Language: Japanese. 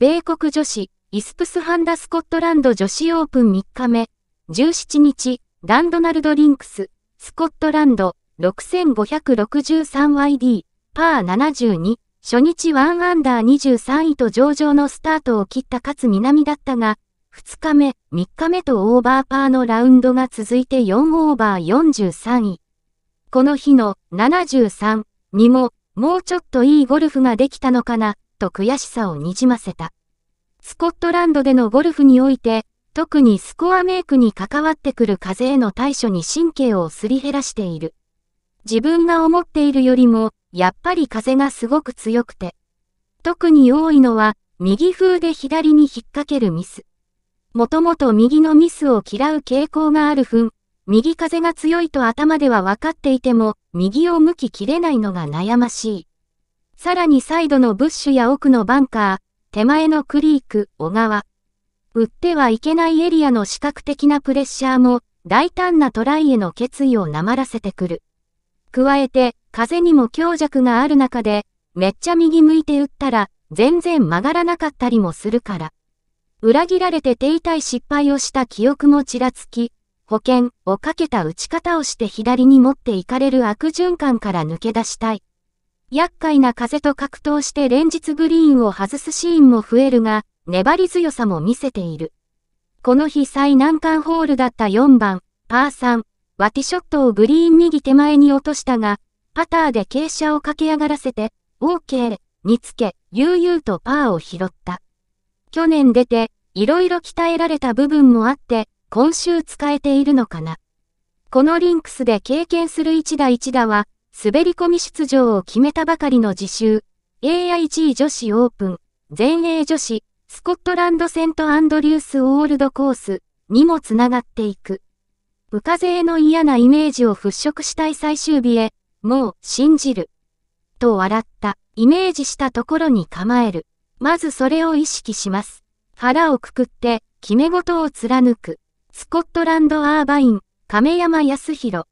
米国女子、イスプスハンダスコットランド女子オープン3日目、17日、ランドナルドリンクス、スコットランド、6563YD、パー72、初日1アンダー23位と上々のスタートを切った勝南だったが、2日目、3日目とオーバーパーのラウンドが続いて4オーバー43位。この日の73にも、もうちょっといいゴルフができたのかな、と悔しさをにじませた。スコットランドでのゴルフにおいて、特にスコアメイクに関わってくる風への対処に神経をすり減らしている。自分が思っているよりも、やっぱり風がすごく強くて。特に多いのは、右風で左に引っ掛けるミス。もともと右のミスを嫌う傾向があるふん、右風が強いと頭では分かっていても、右を向ききれないのが悩ましい。さらにサイドのブッシュや奥のバンカー、手前のクリーク、小川。打ってはいけないエリアの視覚的なプレッシャーも、大胆なトライへの決意をなまらせてくる。加えて、風にも強弱がある中で、めっちゃ右向いて打ったら、全然曲がらなかったりもするから。裏切られて手痛い失敗をした記憶もちらつき、保険をかけた打ち方をして左に持っていかれる悪循環から抜け出したい。厄介な風と格闘して連日グリーンを外すシーンも増えるが、粘り強さも見せている。この日最難関ホールだった4番、パー3、ワティショットをグリーン右手前に落としたが、パターで傾斜を駆け上がらせて、OK につけ、悠々とパーを拾った。去年出て、いろいろ鍛えられた部分もあって、今週使えているのかな。このリンクスで経験する一打一打は、滑り込み出場を決めたばかりの自習、AIG 女子オープン、全英女子、スコットランドセントアンドリュースオールドコースにもつながっていく。部下勢の嫌なイメージを払拭したい最終日へ、もう信じる。と笑った、イメージしたところに構える。まずそれを意識します。腹をくくって、決め事を貫く。スコットランドアーバイン、亀山康弘。